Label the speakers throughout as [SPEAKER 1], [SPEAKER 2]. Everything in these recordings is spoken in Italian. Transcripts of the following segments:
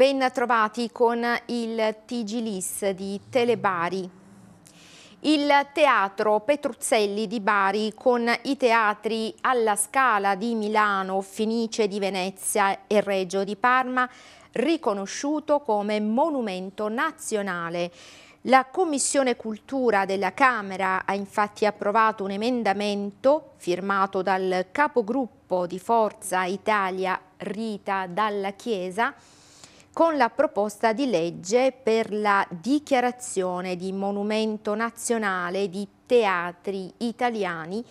[SPEAKER 1] Ben trovati con il Tigilis di Telebari. Il Teatro Petruzzelli di Bari con i teatri Alla Scala di Milano, Fenice di Venezia e Reggio di Parma riconosciuto come monumento nazionale. La Commissione Cultura della Camera ha infatti approvato un emendamento firmato dal capogruppo di Forza Italia Rita Dalla Chiesa con la proposta di legge per la dichiarazione di monumento nazionale di teatri italiani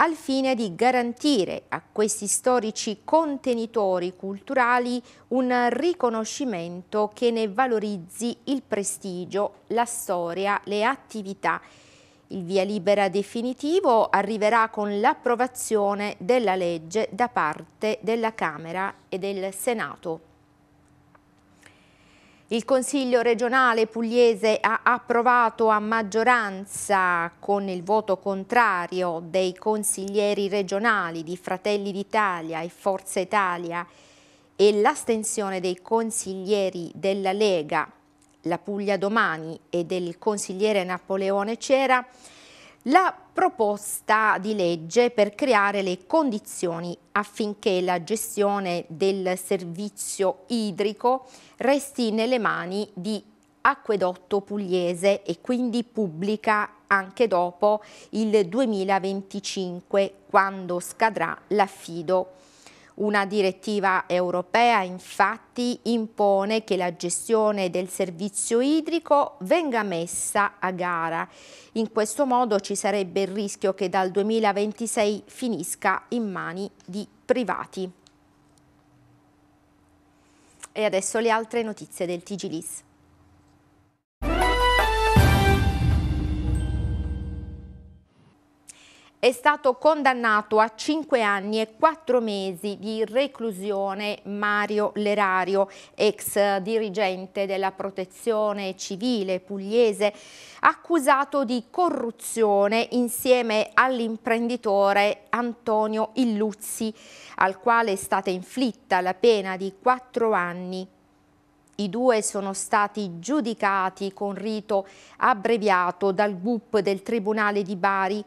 [SPEAKER 1] al fine di garantire a questi storici contenitori culturali un riconoscimento che ne valorizzi il prestigio, la storia, le attività il via libera definitivo arriverà con l'approvazione della legge da parte della Camera e del Senato. Il Consiglio regionale pugliese ha approvato a maggioranza con il voto contrario dei consiglieri regionali di Fratelli d'Italia e Forza Italia e l'astensione dei consiglieri della Lega La Puglia Domani e del consigliere Napoleone Cera la proposta di legge per creare le condizioni affinché la gestione del servizio idrico resti nelle mani di acquedotto pugliese e quindi pubblica anche dopo il 2025 quando scadrà l'affido una direttiva europea infatti impone che la gestione del servizio idrico venga messa a gara. In questo modo ci sarebbe il rischio che dal 2026 finisca in mani di privati. E adesso le altre notizie del Tigilis. è stato condannato a 5 anni e 4 mesi di reclusione Mario Lerario, ex dirigente della protezione civile pugliese, accusato di corruzione insieme all'imprenditore Antonio Illuzzi, al quale è stata inflitta la pena di 4 anni i due sono stati giudicati con rito abbreviato dal GUP del Tribunale di Bari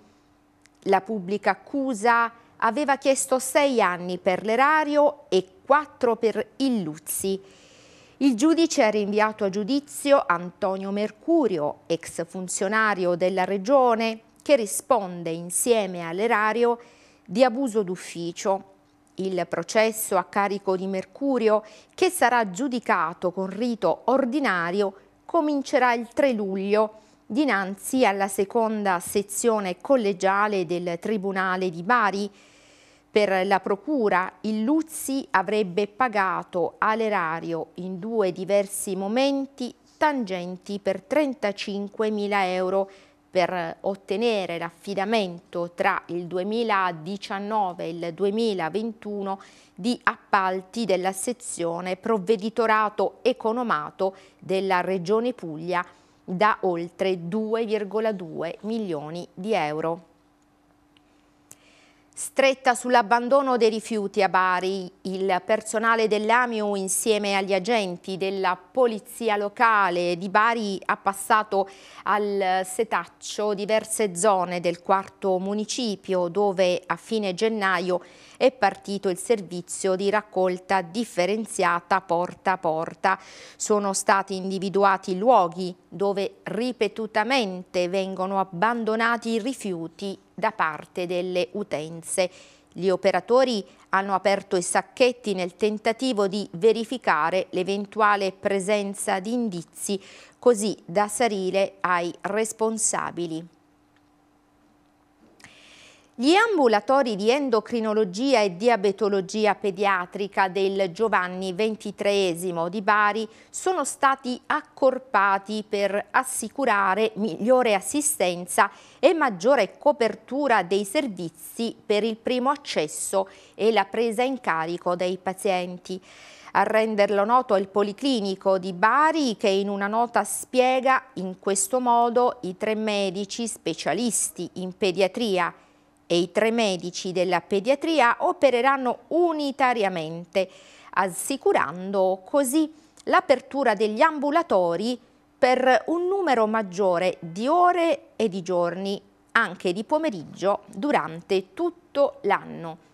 [SPEAKER 1] la pubblica accusa aveva chiesto sei anni per l'erario e quattro per il Luzzi. Il giudice ha rinviato a giudizio Antonio Mercurio, ex funzionario della Regione, che risponde insieme all'erario di abuso d'ufficio. Il processo a carico di Mercurio, che sarà giudicato con rito ordinario, comincerà il 3 luglio dinanzi alla seconda sezione collegiale del Tribunale di Bari. Per la procura, il Luzzi avrebbe pagato all'erario in due diversi momenti tangenti per 35.000 euro per ottenere l'affidamento tra il 2019 e il 2021 di appalti della sezione provveditorato economato della Regione Puglia da oltre 2,2 milioni di euro. Stretta sull'abbandono dei rifiuti a Bari, il personale dell'AMIU insieme agli agenti della polizia locale di Bari ha passato al setaccio diverse zone del quarto municipio dove a fine gennaio è partito il servizio di raccolta differenziata porta a porta. Sono stati individuati luoghi dove ripetutamente vengono abbandonati i rifiuti da parte delle utenze. Gli operatori hanno aperto i sacchetti nel tentativo di verificare l'eventuale presenza di indizi, così da salire ai responsabili. Gli ambulatori di endocrinologia e diabetologia pediatrica del Giovanni XXIII di Bari sono stati accorpati per assicurare migliore assistenza e maggiore copertura dei servizi per il primo accesso e la presa in carico dei pazienti. A renderlo noto il Policlinico di Bari che in una nota spiega in questo modo i tre medici specialisti in pediatria e i tre medici della pediatria opereranno unitariamente, assicurando così l'apertura degli ambulatori per un numero maggiore di ore e di giorni, anche di pomeriggio, durante tutto l'anno.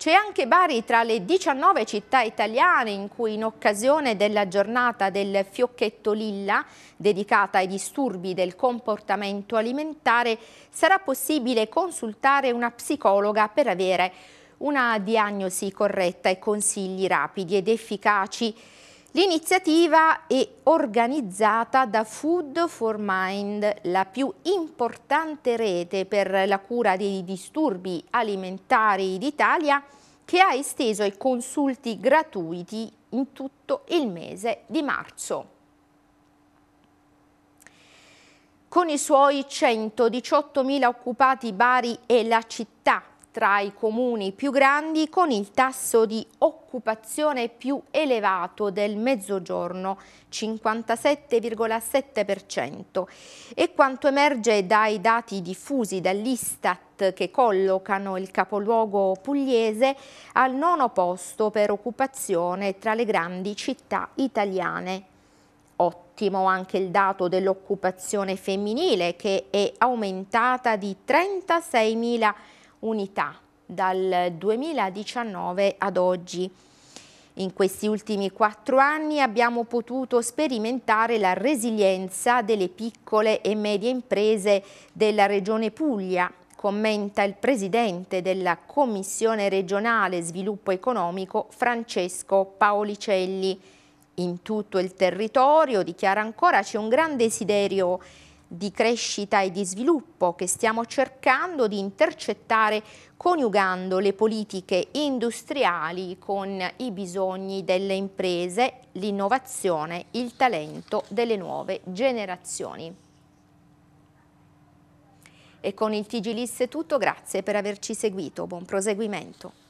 [SPEAKER 1] C'è anche Bari tra le 19 città italiane in cui in occasione della giornata del fiocchetto lilla, dedicata ai disturbi del comportamento alimentare, sarà possibile consultare una psicologa per avere una diagnosi corretta e consigli rapidi ed efficaci L'iniziativa è organizzata da Food for Mind, la più importante rete per la cura dei disturbi alimentari d'Italia, che ha esteso i consulti gratuiti in tutto il mese di marzo. Con i suoi 118.000 occupati Bari è la città tra i comuni più grandi con il tasso di occupazione più elevato del mezzogiorno, 57,7%. E quanto emerge dai dati diffusi dall'Istat che collocano il capoluogo pugliese al nono posto per occupazione tra le grandi città italiane. Ottimo anche il dato dell'occupazione femminile che è aumentata di 36.000 unità dal 2019 ad oggi. In questi ultimi quattro anni abbiamo potuto sperimentare la resilienza delle piccole e medie imprese della Regione Puglia, commenta il presidente della Commissione regionale sviluppo economico Francesco Paolicelli. In tutto il territorio, dichiara ancora, c'è un gran desiderio di crescita e di sviluppo che stiamo cercando di intercettare coniugando le politiche industriali con i bisogni delle imprese, l'innovazione, il talento delle nuove generazioni. E con il TG Liss è tutto, grazie per averci seguito, buon proseguimento.